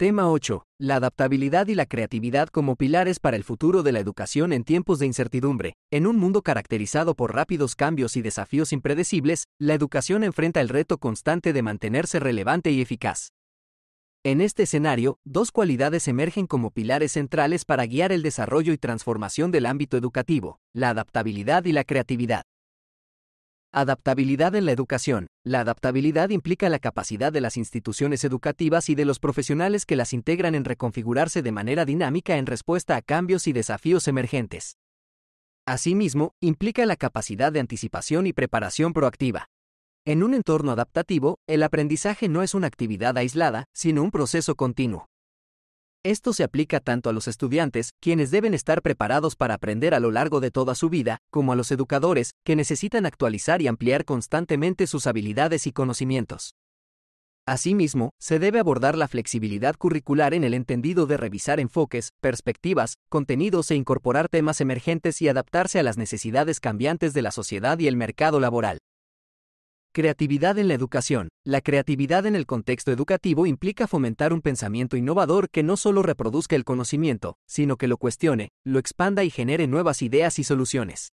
Tema 8. La adaptabilidad y la creatividad como pilares para el futuro de la educación en tiempos de incertidumbre. En un mundo caracterizado por rápidos cambios y desafíos impredecibles, la educación enfrenta el reto constante de mantenerse relevante y eficaz. En este escenario, dos cualidades emergen como pilares centrales para guiar el desarrollo y transformación del ámbito educativo, la adaptabilidad y la creatividad. Adaptabilidad en la educación. La adaptabilidad implica la capacidad de las instituciones educativas y de los profesionales que las integran en reconfigurarse de manera dinámica en respuesta a cambios y desafíos emergentes. Asimismo, implica la capacidad de anticipación y preparación proactiva. En un entorno adaptativo, el aprendizaje no es una actividad aislada, sino un proceso continuo. Esto se aplica tanto a los estudiantes, quienes deben estar preparados para aprender a lo largo de toda su vida, como a los educadores, que necesitan actualizar y ampliar constantemente sus habilidades y conocimientos. Asimismo, se debe abordar la flexibilidad curricular en el entendido de revisar enfoques, perspectivas, contenidos e incorporar temas emergentes y adaptarse a las necesidades cambiantes de la sociedad y el mercado laboral. Creatividad en la educación. La creatividad en el contexto educativo implica fomentar un pensamiento innovador que no solo reproduzca el conocimiento, sino que lo cuestione, lo expanda y genere nuevas ideas y soluciones.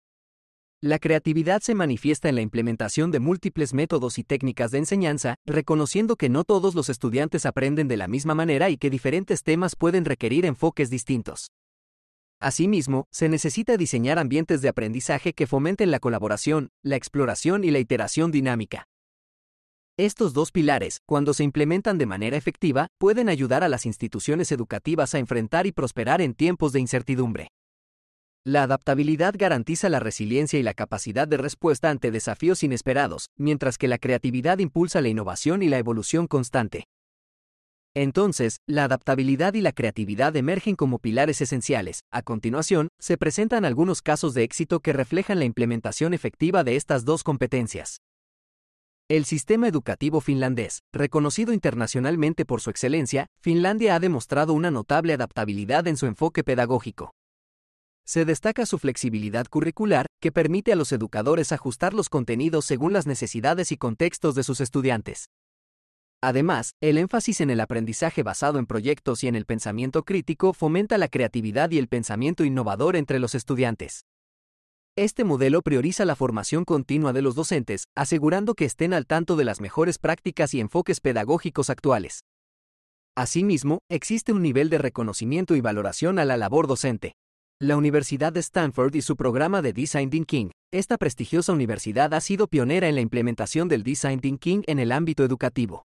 La creatividad se manifiesta en la implementación de múltiples métodos y técnicas de enseñanza, reconociendo que no todos los estudiantes aprenden de la misma manera y que diferentes temas pueden requerir enfoques distintos. Asimismo, se necesita diseñar ambientes de aprendizaje que fomenten la colaboración, la exploración y la iteración dinámica. Estos dos pilares, cuando se implementan de manera efectiva, pueden ayudar a las instituciones educativas a enfrentar y prosperar en tiempos de incertidumbre. La adaptabilidad garantiza la resiliencia y la capacidad de respuesta ante desafíos inesperados, mientras que la creatividad impulsa la innovación y la evolución constante. Entonces, la adaptabilidad y la creatividad emergen como pilares esenciales. A continuación, se presentan algunos casos de éxito que reflejan la implementación efectiva de estas dos competencias. El sistema educativo finlandés, reconocido internacionalmente por su excelencia, Finlandia ha demostrado una notable adaptabilidad en su enfoque pedagógico. Se destaca su flexibilidad curricular, que permite a los educadores ajustar los contenidos según las necesidades y contextos de sus estudiantes. Además, el énfasis en el aprendizaje basado en proyectos y en el pensamiento crítico fomenta la creatividad y el pensamiento innovador entre los estudiantes. Este modelo prioriza la formación continua de los docentes, asegurando que estén al tanto de las mejores prácticas y enfoques pedagógicos actuales. Asimismo, existe un nivel de reconocimiento y valoración a la labor docente. La Universidad de Stanford y su programa de Design Thinking. Esta prestigiosa universidad ha sido pionera en la implementación del Design Thinking en el ámbito educativo.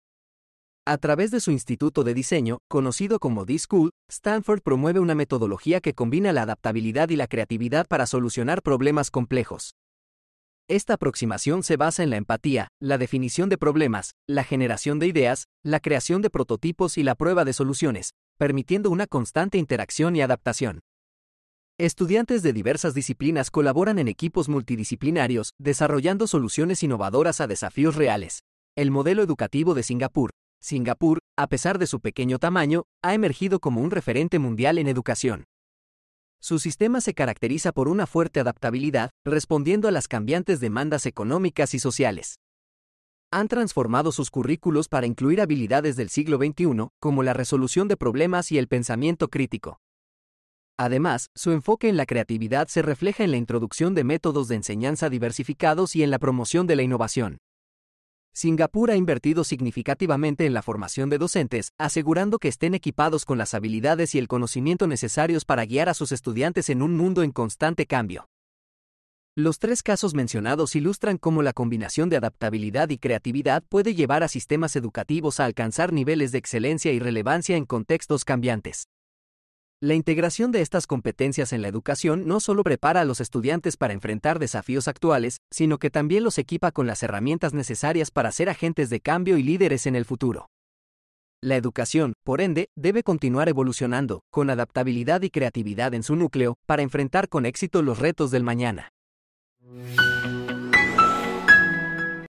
A través de su instituto de diseño, conocido como D-School, Stanford promueve una metodología que combina la adaptabilidad y la creatividad para solucionar problemas complejos. Esta aproximación se basa en la empatía, la definición de problemas, la generación de ideas, la creación de prototipos y la prueba de soluciones, permitiendo una constante interacción y adaptación. Estudiantes de diversas disciplinas colaboran en equipos multidisciplinarios, desarrollando soluciones innovadoras a desafíos reales. El modelo educativo de Singapur, Singapur, a pesar de su pequeño tamaño, ha emergido como un referente mundial en educación. Su sistema se caracteriza por una fuerte adaptabilidad, respondiendo a las cambiantes demandas económicas y sociales. Han transformado sus currículos para incluir habilidades del siglo XXI, como la resolución de problemas y el pensamiento crítico. Además, su enfoque en la creatividad se refleja en la introducción de métodos de enseñanza diversificados y en la promoción de la innovación. Singapur ha invertido significativamente en la formación de docentes, asegurando que estén equipados con las habilidades y el conocimiento necesarios para guiar a sus estudiantes en un mundo en constante cambio. Los tres casos mencionados ilustran cómo la combinación de adaptabilidad y creatividad puede llevar a sistemas educativos a alcanzar niveles de excelencia y relevancia en contextos cambiantes. La integración de estas competencias en la educación no solo prepara a los estudiantes para enfrentar desafíos actuales, sino que también los equipa con las herramientas necesarias para ser agentes de cambio y líderes en el futuro. La educación, por ende, debe continuar evolucionando, con adaptabilidad y creatividad en su núcleo, para enfrentar con éxito los retos del mañana.